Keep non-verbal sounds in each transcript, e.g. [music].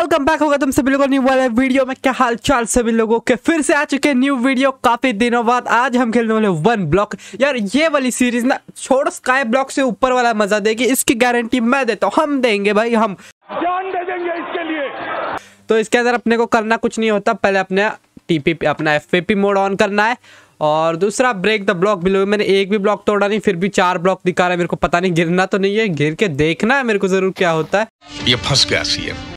welcome back होगा तुम सभी लोगों न्यू वाले वीडियो में क्या हाल चाल सभी लोगों के फिर से आ चुके न्यू वीडियो काफी दिनों बाद आज हम खेलने वाले वन ब्लॉक यार ये वाली सीरीज ना छोड़ स्काई ब्लॉक से ऊपर वाला मजा देगी इसकी गारंटी मैं देता हूँ हम देंगे भाई हम जान दे देंगे इसके लिए तो इसके अंदर अपने को करना कुछ नहीं होता पहले अपने टीपी अपना एफ मोड ऑन करना है और दूसरा ब्रेक द ब्लॉक बिलो मैंने एक भी ब्लॉक तोड़ा नहीं फिर भी चार ब्लॉक दिखा रहा है मेरे को पता नहीं गिरना तो नहीं है गिर के देखना है मेरे को जरूर क्या होता है ये फंस गया सीएम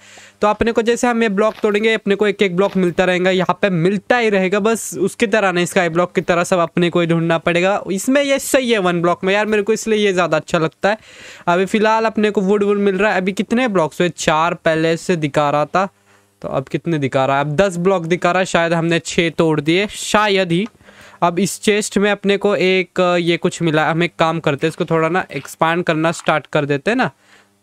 तो अपने को जैसे हम ये ब्लॉक तोड़ेंगे अपने को एक एक ब्लॉक मिलता रहेगा यहाँ पे मिलता ही रहेगा बस उसकी तरह ना स्काई ब्लॉक की तरह सब अपने को ही ढूंढना पड़ेगा इसमें ये सही है वन ब्लॉक में यार मेरे को इसलिए ये ज़्यादा अच्छा लगता है अभी फिलहाल अपने को वुड वुड मिल रहा है अभी कितने ब्लॉक्स हुए चार पहले से दिखा रहा था तो अब कितने दिखा रहा है अब दस ब्लॉक दिखा रहा है शायद हमने छः तोड़ दिए शायद ही अब इस चेस्ट में अपने को एक ये कुछ मिला हम एक काम करते हैं इसको थोड़ा ना एक्सपांड करना स्टार्ट कर देते हैं ना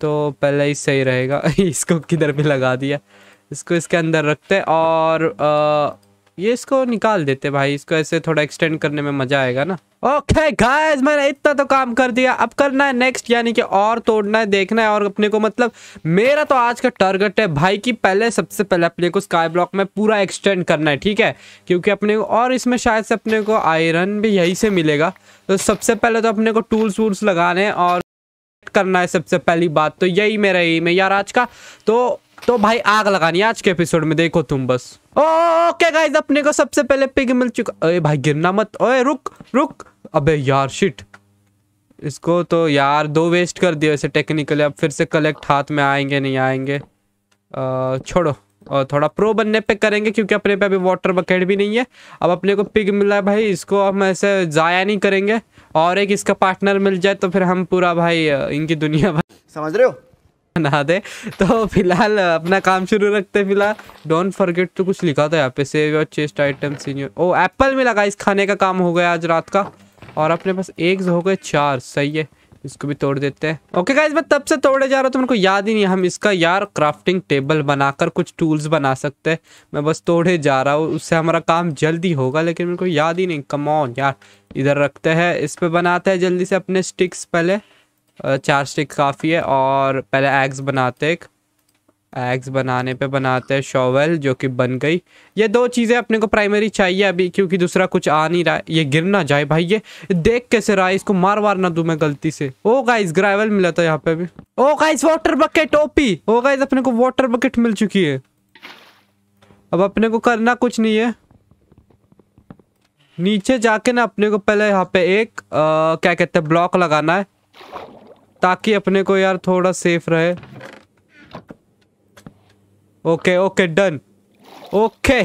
तो पहले ही सही रहेगा [laughs] इसको किधर भी लगा दिया इसको इसके अंदर रखते और आ, ये इसको निकाल देते भाई इसको ऐसे थोड़ा एक्सटेंड करने में मजा आएगा ना ओके गाइस मैंने इतना तो काम कर दिया अब करना है नेक्स्ट यानी कि और तोड़ना है देखना है और अपने को मतलब मेरा तो आज का टारगेट है भाई कि पहले सबसे पहले अपने को स्काई ब्लॉक में पूरा एक्सटेंड करना है ठीक है क्योंकि अपने को और इसमें शायद से अपने को आयरन भी यही से मिलेगा तो सबसे पहले तो अपने को टूल्स वूल्स लगाने और करना है सबसे पहली बात तो यही मेरा एम है यार आज का तो तो भाई आग लगानी आज के एपिसोड में देखो तुम बस ओके गाइस अपने को सबसे पहले पिग मिल चुका अरे भाई गिरना मत ओए रुक रुक अबे यार शिट इसको तो यार दो वेस्ट कर दिया वैसे टेक्निकली अब फिर से कलेक्ट हाथ में आएंगे नहीं आएंगे आ, छोड़ो और थोड़ा प्रो बनने पे करेंगे क्योंकि अपने पे अभी वाटर बकेट भी नहीं है अब अपने को पिग मिला है भाई इसको हम ऐसे ज़ाया नहीं करेंगे और एक इसका पार्टनर मिल जाए तो फिर हम पूरा भाई इनकी दुनिया भाई समझ रहे हो बना दे तो फिलहाल अपना काम शुरू रखते फिलहाल डोंट फॉरगेट तो कुछ लिखा था तो यहाँ पे save your chest item senior oh apple में लगा इस खाने का काम हो गया आज रात का और अपने पास एक हो गए चार सही है इसको भी तोड़ देते हैं ओके गाइस मैं तब से तोड़े जा रहा हूँ तो मेरे को याद ही नहीं हम इसका यार क्राफ्टिंग टेबल बनाकर कुछ टूल्स बना सकते हैं मैं बस तोड़े जा रहा हूँ उससे हमारा काम जल्दी होगा लेकिन मेरे को याद ही नहीं कम यार इधर रखते हैं इस पे बनाते हैं जल्दी से अपने स्टिक्स पहले चार स्टिक काफ़ी है और पहले एग्स बनाते एक एग्स बनाने पे बनाते हैं शॉवल जो कि बन गई ये दो चीज़ें अपने को प्राइमरी चाहिए अभी क्योंकि दूसरा कुछ आ नहीं रहा है ये गिर ना जाए भाई ये देख कैसे रहा है इसको मार वार ना दूं मैं गलती से ओ गाइस ग्रेवल मिला था यहाँ पे भी oh guys water bucket OP oh guys अपने को वाटर बकेट मिल चुकी है अब अपने को करना कुछ नहीं है नीचे जाके ना अपने को पहले यहाँ पे एक आ, क्या कहते हैं ब्लॉक लगाना है ताकि अपने को यार थोड़ा सेफ रहे ओके ओके डन ओके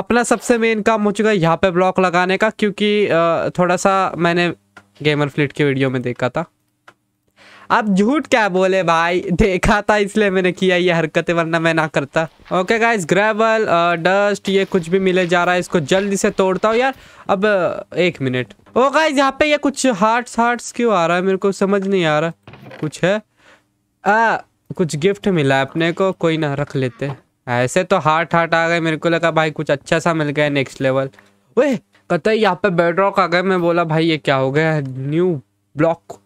अपना सबसे मेन काम हो चुका है यहाँ पे ब्लॉक लगाने का क्योंकि आ, थोड़ा सा मैंने गेमर फ्लिट के वीडियो में देखा था अब झूठ क्या बोले भाई देखा था इसलिए मैंने किया ये हरकतें वरना मैं ना करता ओके गाइस ग्रेवल डस्ट ये कुछ भी मिले जा रहा है इसको जल्दी से तोड़ता हूँ यार अब uh, एक मिनट ओ oh गाइस यहाँ पे ये कुछ हार्ट्स हार्ट्स क्यों आ रहा है मेरे को समझ नहीं आ रहा कुछ है आ, कुछ गिफ्ट मिला अपने को कोई ना रख लेते ऐसे तो हार्ट हार्ट आ गए मेरे को लगा भाई कुछ अच्छा सा मिल गया नेक्स्ट लेवल वे कत यहाँ पे बेड रॉक आ गए मैं बोला भाई ये क्या हो गया न्यू ब्लॉक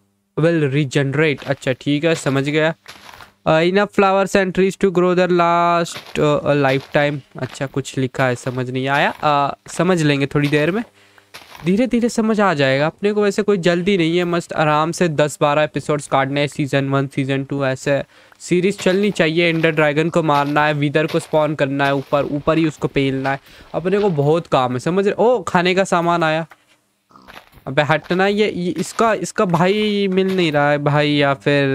विल रिजनरेट अच्छा ठीक है समझ गया uh, इना flowers and trees to grow their last uh, life time अच्छा कुछ लिखा है समझ नहीं आया uh, समझ लेंगे थोड़ी देर में धीरे धीरे समझ आ जाएगा अपने को वैसे कोई जल्दी नहीं है मस्त आराम से दस बारह एपिसोड्स काटने हैं सीज़न वन सीज़न टू ऐसे सीरीज़ चलनी चाहिए इंडर ड्रैगन को मारना है विदर को स्पॉन करना है ऊपर ऊपर ही उसको पेलना है अपने को बहुत काम है समझ रहे ओ खाने का सामान आया अबे हटना ये, इसका इसका भाई मिल नहीं रहा है भाई या फिर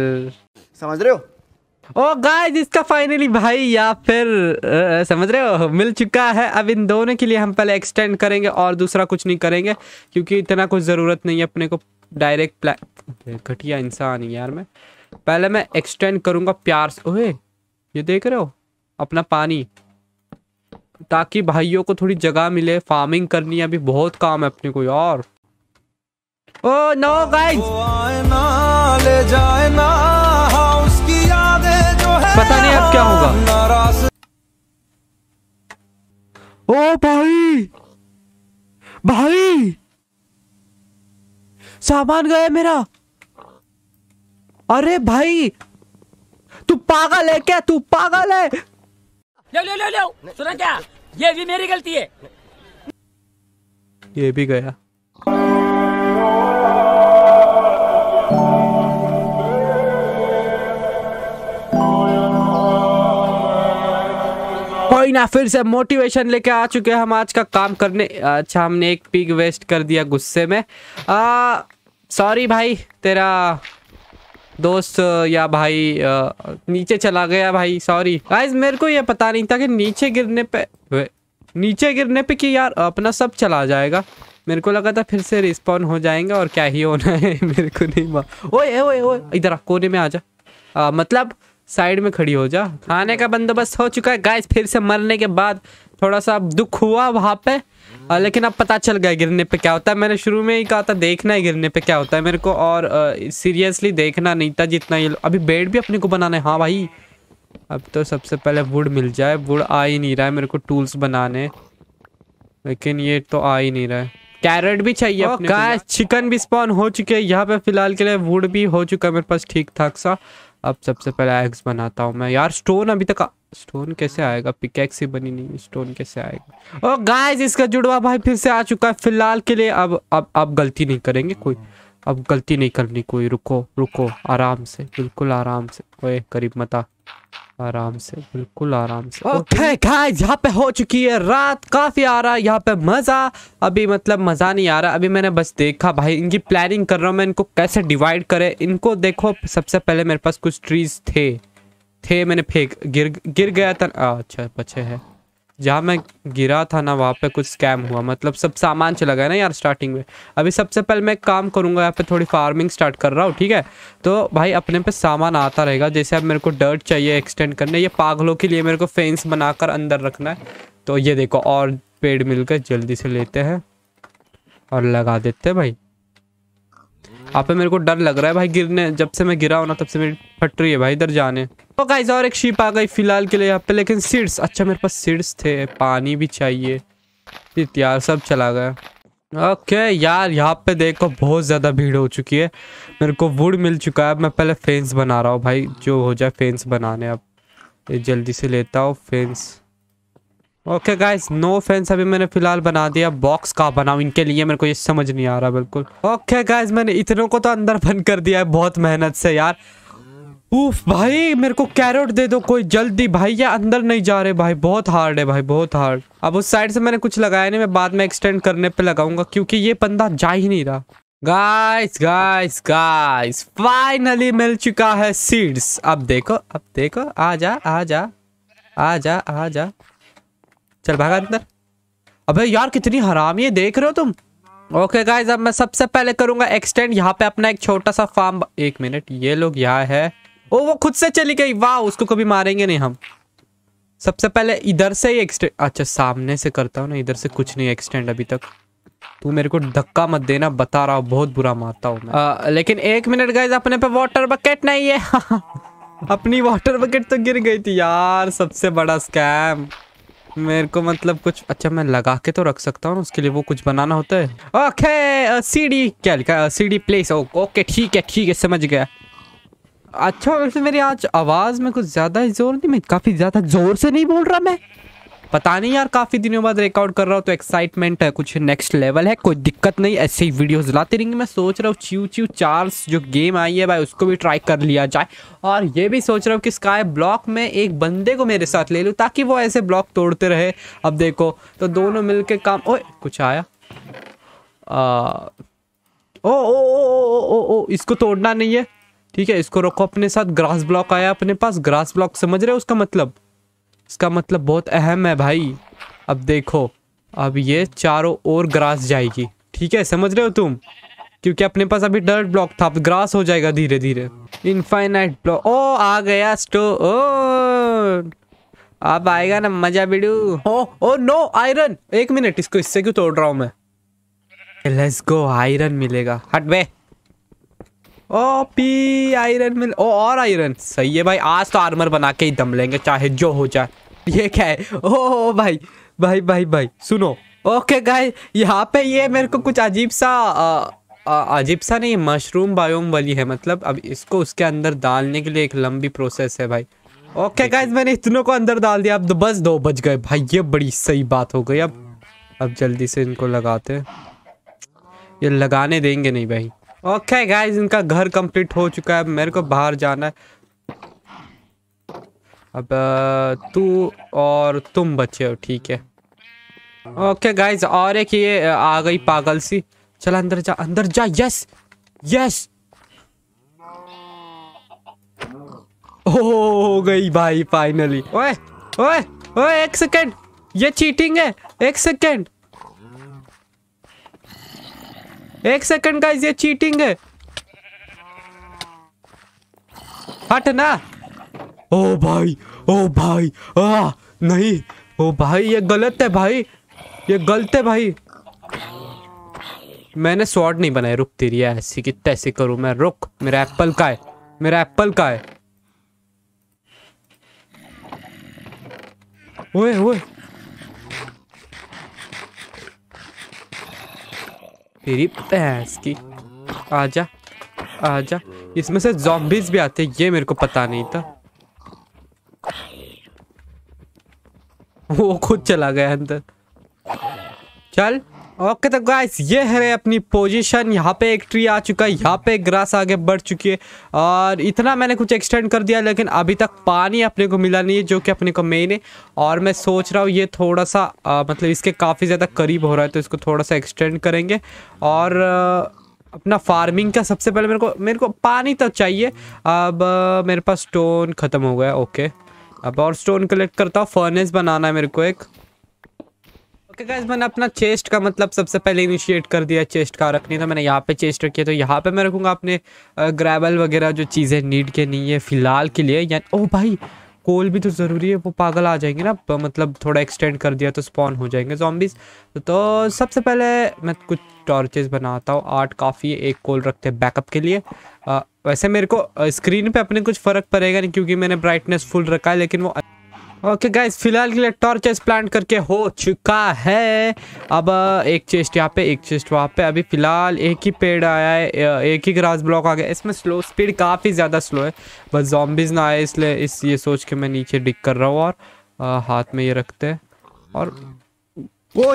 समझ रहे हो ओ गाइस इसका फाइनली भाई या फिर आ, समझ रहे हो मिल चुका है अब इन दोनों के लिए हम पहले एक्सटेंड करेंगे और दूसरा कुछ नहीं करेंगे क्योंकि इतना कुछ ज़रूरत नहीं है अपने को डायरेक्ट घटिया इंसान यार मैं पहले मैं एक्सटेंड करूँगा प्यार से ओहे ये देख रहे हो अपना पानी ताकि भाइयों को थोड़ी जगह मिले फार्मिंग करनी है अभी बहुत काम है अपने को यार ओ नो गाइस ले जाए ना उसकी यादें जो है पता नहीं अब क्या होगा ओ भाई भाई सामान गया मेरा अरे भाई तू पागल है क्या तू पागल है ले ले ले ले सुना क्या ये भी मेरी गलती है ये भी गया भाई ना फिर से मोटिवेशन लेके आ चुके हैं हम आज का काम करने अच्छा हमने एक पिग वेस्ट कर दिया गुस्से में सॉरी भाई तेरा दोस्त या भाई आ, नीचे चला गया भाई सॉरी गाइस मेरे को ये पता नहीं था कि नीचे गिरने पे नीचे गिरने पे कि यार अपना सब चला जाएगा मेरे को लगा था फिर से रिस्पॉन्ड हो जाएंगे और क्या ही होना है [laughs] मेरे को नहीं ओए ओए ओए इधर कोने में आ जा आ, मतलब साइड में खड़ी हो जा खाने का बंदोबस्त हो चुका है गाइस फिर से मरने के बाद थोड़ा सा दुख हुआ वहाँ पे लेकिन अब पता चल गया गिरने पे क्या होता है मैंने शुरू में ही कहा था देखना है गिरने पे क्या होता है मेरे को और सीरियसली देखना नहीं था जितना ये अभी बेड भी अपने को बनाना है हाँ भाई अब तो सबसे पहले वुड मिल जाए वुड आ ही नहीं रहा है मेरे को टूल्स बनाने लेकिन ये तो आ ही नहीं रहा है कैरेट भी चाहिए गाय oh, चिकन भी स्पॉन हो चुके हैं यहाँ पे फिलहाल के लिए वुड भी हो चुका है मेरे पास ठीक ठाक सा अब सबसे पहले एक्स बनाता हूँ मैं यार स्टोन अभी तक स्टोन कैसे आएगा पिकेक्स ही बनी नहीं स्टोन कैसे आएगा और गाइस इसका जुड़वा भाई फिर से आ चुका है फिलहाल के लिए अब अब अब गलती नहीं करेंगे कोई अब गलती नहीं करनी कोई रुको रुको आराम से बिल्कुल आराम से ओए करीब मता आराम से बिल्कुल आराम से ओके गाइस यहाँ पे हो चुकी है रात काफ़ी आ रहा है यहाँ पे मज़ा अभी मतलब मज़ा नहीं आ रहा अभी मैंने बस देखा भाई इनकी प्लानिंग कर रहा हूँ मैं इनको कैसे डिवाइड करे इनको देखो सबसे पहले मेरे पास कुछ ट्रीज थे थे मैंने फेंक गिर गिर गया था अच्छा बचे है जहाँ मैं गिरा था ना वहाँ पे कुछ स्कैम हुआ मतलब सब सामान चला गया ना यार स्टार्टिंग में अभी सबसे पहले मैं काम करूँगा यहाँ पे थोड़ी फार्मिंग स्टार्ट कर रहा हूँ ठीक है तो भाई अपने पे सामान आता रहेगा जैसे अब मेरे को डर्ट चाहिए एक्सटेंड करने ये पागलों के लिए मेरे को फेंस बनाकर अंदर रखना है तो ये देखो और पेड़ मिलकर जल्दी से लेते हैं और लगा देते हैं भाई आप मेरे को डर लग रहा है भाई गिरने जब से मैं गिरा हूँ ना तब से मेरी फट रही है भाई इधर जाने तो गाइस और एक शीप आ गई फिलहाल के लिए यहाँ पे लेकिन सीड्स अच्छा मेरे पास सीड्स थे पानी भी चाहिए यार सब चला गया ओके यार यहाँ पे देखो बहुत ज़्यादा भीड़ हो चुकी है मेरे को वुड मिल चुका है मैं पहले फेंस बना रहा हूँ भाई जो हो जाए फेंस बनाने अब जल्दी से लेता हूँ fence okay guys no fence अभी मैंने फिलहाल बना दिया बॉक्स कहाँ बनाऊँ इनके लिए मेरे को ये समझ नहीं आ रहा बिल्कुल ओके okay, गाइस मैंने इतनों को तो अंदर बंद कर दिया है बहुत मेहनत से यार उफ भाई मेरे को कैरेट दे दो कोई जल्दी भाई या अंदर नहीं जा रहे भाई बहुत हार्ड है भाई बहुत हार्ड अब उस साइड से मैंने कुछ लगाया नहीं मैं बाद में एक्सटेंड करने पे लगाऊंगा क्योंकि ये बंदा जा ही नहीं रहा गाइस गाइस गाइस फाइनली मिल चुका है सीड्स अब देखो अब देखो आ जा आ जा आ जा आ जा चल भागा अंदर अबे यार कितनी हराम है देख रहे हो तुम ओके okay गाइज अब मैं सबसे पहले करूंगा एक्सटेंड यहाँ पे अपना एक छोटा सा फार्म एक मिनट ये लोग यहाँ है ओ वो खुद से चली गई वाह उसको कभी मारेंगे नहीं हम सबसे पहले इधर से ही एक्सटेंड अच्छा सामने से करता हूँ ना इधर से कुछ नहीं एक्सटेंड अभी तक तू मेरे को धक्का मत देना बता रहा हूँ बहुत बुरा मारता हूँ लेकिन एक मिनट गए अपने पे वाटर बकेट नहीं है [laughs] अपनी वाटर बकेट तो गिर गई थी यार सबसे बड़ा स्कैम मेरे को मतलब कुछ अच्छा मैं लगा के तो रख सकता हूँ उसके लिए वो कुछ बनाना होता है ओके सीडी uh, क्या लिखा सीडी प्लेस ओके ठीक है ठीक है समझ गया अच्छा वैसे मेरी आज आवाज़ में कुछ ज़्यादा जोर नहीं मैं काफ़ी ज़्यादा जोर से नहीं बोल रहा मैं पता नहीं यार काफ़ी दिनों बाद रिकॉर्ड कर रहा हूँ तो एक्साइटमेंट है कुछ नेक्स्ट लेवल है कोई दिक्कत नहीं ऐसे ही वीडियोस लाते रहेंगे मैं सोच रहा हूँ च्यू च्यू चार्ल्स जो गेम आई है भाई उसको भी ट्राई कर लिया जाए और ये भी सोच रहा हूँ कि स्काई ब्लॉक में एक बंदे को मेरे साथ ले लूँ ताकि वो ऐसे ब्लॉक तोड़ते रहे अब देखो तो दोनों मिल काम ओ कुछ आया आ, ओ, ओ, ओ, ओ, ओ, ओ, ओ इसको तोड़ना नहीं है ठीक है इसको रखो अपने साथ ग्रास ब्लॉक आया अपने पास ग्रास ब्लॉक समझ रहे हो उसका मतलब इसका मतलब बहुत अहम है भाई अब देखो अब ये चारों ओर ग्रास जाएगी ठीक है समझ रहे हो तुम क्योंकि अपने पास अभी डर्ट ब्लॉक था अब ग्रास हो जाएगा धीरे धीरे इनफाइनाइट ब्लॉक ओ आ गया स्टो ओ अब आएगा ना मजा बिडू ओ ओ नो आयरन एक मिनट इसको इससे क्यों तोड़ रहा हूं मैं लेट्स गो आयरन मिलेगा हट बे ओपी आयरन मिल ओ और आयरन सही है भाई आज तो आर्मर बना के ही दम लेंगे चाहे जो हो जाए ये क्या है ओ भाई भाई भाई भाई सुनो ओके गाय यहाँ पे ये मेरे को कुछ अजीब सा अजीब सा नहीं मशरूम बायोम वाली है मतलब अब इसको उसके अंदर डालने के लिए एक लंबी प्रोसेस है भाई ओके गाइज मैंने इतनों को अंदर डाल दिया अब तो बस दो बज गए भाई ये बड़ी सही बात हो गई अब अब जल्दी से इनको लगाते ये लगाने देंगे नहीं भाई ओके गाइज गाइस इनका घर कंप्लीट हो चुका है मेरे को बाहर जाना है अब तू और तुम बचे हो ठीक है ओके गाइज गाइस और एक ये आ गई पागल सी चल अंदर जा अंदर जा यस यस oh, हो गई भाई फाइनली ओए ओए ओए एक सेकेंड ये चीटिंग है एक सेकेंड एक सेकंड गाइस ये चीटिंग है हट ना ओ भाई ओ भाई आ नहीं ओ भाई ये गलत है भाई ये गलत है भाई मैंने स्वाड नहीं बनाया रुक तेरी ऐसी कितने तैसी करूं मैं रुक मेरा एप्पल का है मेरा एप्पल का है ओए ओए तेरी भैंस की आजा आजा इसमें से जॉम्बीज भी आते ये मेरे को पता नहीं था वो खुद चला गया अंदर चल ओके तो गाइस ये है अपनी पोजीशन यहाँ पे एक ट्री आ चुका है यहाँ पे ग्रास आगे बढ़ चुकी है और इतना मैंने कुछ एक्सटेंड कर दिया लेकिन अभी तक पानी अपने को मिला नहीं है जो कि अपने को मेन है और मैं सोच रहा हूँ ये थोड़ा सा आ, मतलब इसके काफ़ी ज़्यादा करीब हो रहा है तो इसको थोड़ा सा एक्सटेंड करेंगे और आ, अपना फार्मिंग का सबसे पहले मेरे को मेरे को पानी तो चाहिए अब आ, मेरे पास स्टोन ख़त्म हो गया ओके अब और स्टोन कलेक्ट करता हूँ फर्नेस बनाना है मेरे को एक ओके गाइस मैंने अपना चेस्ट का मतलब सबसे पहले इनिशिएट कर दिया चेस्ट का रखने था मैंने यहाँ पे चेस्ट रखी है तो यहाँ पे मैं रखूँगा अपने ग्रेवल वगैरह जो चीज़ें नीड के नहीं है फ़िलहाल के लिए या ओ भाई कोल भी तो ज़रूरी है वो पागल आ जाएंगे ना मतलब थोड़ा एक्सटेंड कर दिया तो स्पॉन हो जाएंगे जॉम्बिस तो सबसे पहले मैं कुछ टॉर्चेस बनाता हूँ आठ काफ़ी एक कोल रखते हैं बैकअप के लिए आ, वैसे मेरे को स्क्रीन पे अपने कुछ फ़र्क पड़ेगा नहीं क्योंकि मैंने ब्राइटनेस फुल रखा है लेकिन वो ओके गाइस फिलहाल के लिए टॉर्चेस प्लांट करके हो चुका है अब एक चेस्ट यहाँ पे एक चेस्ट वहाँ पे अभी फिलहाल एक ही पेड़ आया है एक ही ग्रास ब्लॉक आ गया इसमें स्लो स्पीड काफ़ी ज़्यादा स्लो है बस जॉम्बिज ना आए इसलिए इस ये सोच के मैं नीचे डिक कर रहा हूँ और आ, हाथ में ये रखते हैं और वो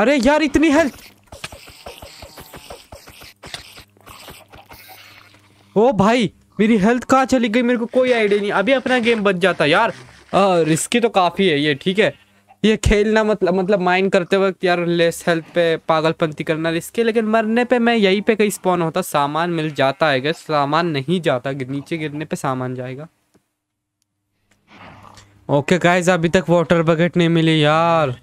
अरे यार इतनी हेल्थ ओ भाई मेरी हेल्थ कहाँ चली गई मेरे को कोई आइडिया नहीं अभी अपना गेम बच जाता यार रिस्की हाँ, तो काफ़ी है ये ठीक है ये खेलना मतलब मतलब माइन करते वक्त यार लेस हेल्थ पे पागलपंती करना रिस्की लेकिन मरने पे मैं यहीं पे कहीं स्पॉन होता सामान मिल जाता है गैस सामान नहीं जाता नीचे गिरने पे सामान जाएगा ओके गाइस अभी तक वाटर बकेट नहीं मिली यार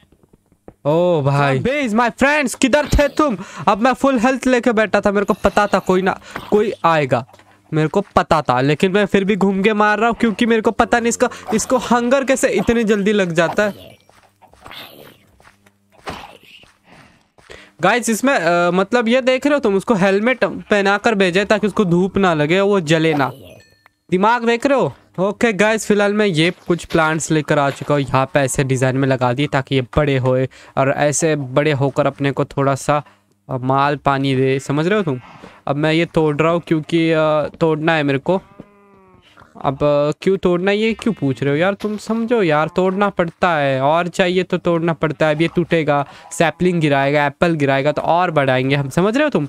ओ oh, भाई बेज माय फ्रेंड्स किधर थे तुम अब मैं फुल हेल्थ लेके बैठा था मेरे को पता था कोई ना कोई आएगा मेरे को पता था लेकिन मैं फिर भी घूम के मार रहा हूँ क्योंकि मेरे को पता नहीं इसका इसको हंगर कैसे इतनी जल्दी लग जाता है गाइस इसमें आ, मतलब ये देख रहे हो तुम उसको हेलमेट पहना कर भेजे ताकि उसको धूप ना लगे वो जले ना दिमाग देख रहे हो ओके गाइस फिलहाल मैं ये कुछ प्लांट्स लेकर आ चुका हूँ यहाँ पे ऐसे डिज़ाइन में लगा दिए ताकि ये बड़े होए और ऐसे बड़े होकर अपने को थोड़ा सा अब माल पानी दे समझ रहे हो तुम अब मैं ये तोड़ रहा हूँ क्योंकि तोड़ना है मेरे को अब क्यों तोड़ना ये क्यों पूछ रहे हो यार तुम समझो यार तोड़ना पड़ता है और चाहिए तो तोड़ना पड़ता है अब ये टूटेगा सैपलिंग गिराएगा एप्पल गिराएगा तो और बढ़ाएंगे हम समझ रहे हो तुम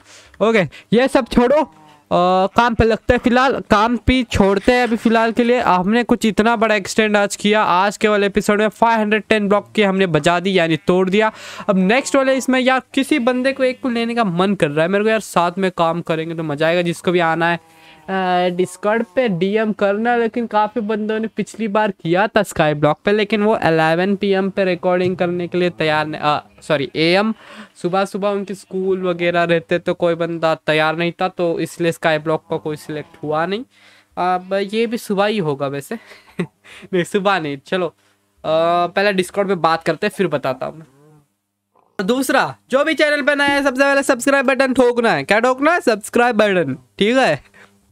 ओके ये सब छोड़ो काम पे लगता है फिलहाल काम भी छोड़ते हैं अभी फिलहाल के लिए हमने कुछ इतना बड़ा एक्सटेंड आज किया आज के वाले एपिसोड में 510 ब्लॉक की हमने बजा दी यानी तोड़ दिया अब नेक्स्ट वाले इसमें यार किसी बंदे को एक को लेने का मन कर रहा है मेरे को यार साथ में काम करेंगे तो मजा आएगा जिसको भी आना है डिस्कॉर्ड पे डीएम करना लेकिन काफ़ी बंदों ने पिछली बार किया था स्काई ब्लॉक पे लेकिन वो 11 पीएम पे रिकॉर्डिंग करने के लिए तैयार नहीं सॉरी एएम सुबह सुबह उनके स्कूल वगैरह रहते तो कोई बंदा तैयार नहीं था तो इसलिए स्काई ब्लॉक का को कोई सिलेक्ट हुआ नहीं अब ये भी सुबह ही होगा वैसे [laughs] नहीं सुबह नहीं चलो आ, पहले डिस्कॉर्ड पे बात करते फिर बताता हूँ दूसरा जो भी चैनल पे नया है सबसे पहले सब्सक्राइब बटन ठोकना है क्या ठोकना है सब्सक्राइब बटन ठीक है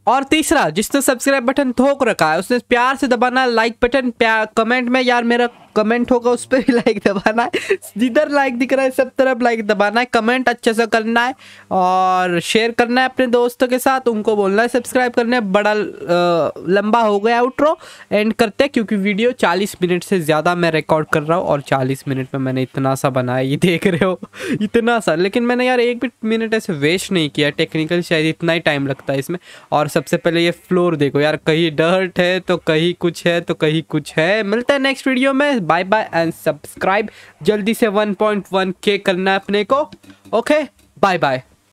और तीसरा जिसने सब्सक्राइब बटन ठोक रखा है उसने प्यार से दबाना लाइक बटन कमेंट में यार मेरा कमेंट होगा उस पर भी लाइक दबाना है जिधर लाइक दिख रहा है सब तरफ लाइक दबाना है कमेंट अच्छे से करना है और शेयर करना है अपने दोस्तों के साथ उनको बोलना है सब्सक्राइब करना है बड़ा लंबा हो गया आउट्रो एंड करते हैं क्योंकि वीडियो 40 मिनट से ज़्यादा मैं रिकॉर्ड कर रहा हूँ और 40 मिनट में मैंने इतना सा बनाया ये देख रहे हो इतना सा लेकिन मैंने यार एक भी मिनट ऐसे वेस्ट नहीं किया टेक्निकल शायद इतना ही टाइम लगता है इसमें और सबसे पहले ये फ्लोर देखो यार कहीं डर्ट है तो कहीं कुछ है तो कहीं कुछ है मिलता है नेक्स्ट वीडियो में बाय बाय एंड सब्सक्राइब जल्दी से 1.1 के करना है अपने को ओके बाय बाय